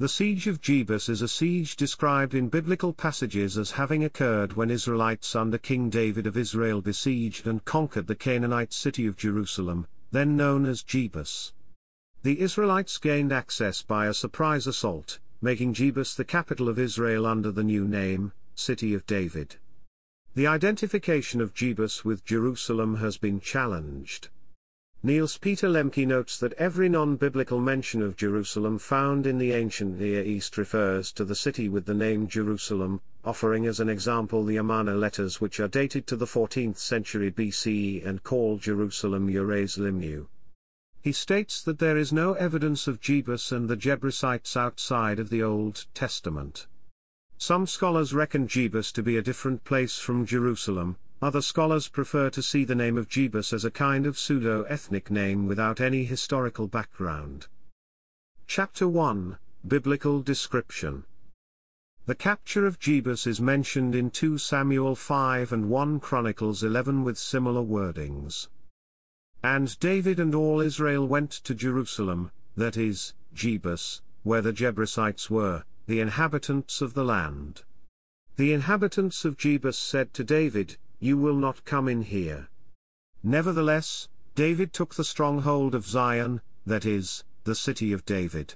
The siege of Jebus is a siege described in biblical passages as having occurred when Israelites under King David of Israel besieged and conquered the Canaanite city of Jerusalem, then known as Jebus. The Israelites gained access by a surprise assault, making Jebus the capital of Israel under the new name, City of David. The identification of Jebus with Jerusalem has been challenged. Niels Peter Lemke notes that every non-biblical mention of Jerusalem found in the ancient Near East refers to the city with the name Jerusalem, offering as an example the Amarna letters which are dated to the 14th century BCE and call Jerusalem Uraslimnu. He states that there is no evidence of Jebus and the Jebusites outside of the Old Testament. Some scholars reckon Jebus to be a different place from Jerusalem, other scholars prefer to see the name of Jebus as a kind of pseudo-ethnic name without any historical background. Chapter 1, Biblical Description The capture of Jebus is mentioned in 2 Samuel 5 and 1 Chronicles 11 with similar wordings. And David and all Israel went to Jerusalem, that is, Jebus, where the Jebusites were, the inhabitants of the land. The inhabitants of Jebus said to David, you will not come in here. Nevertheless, David took the stronghold of Zion, that is, the city of David.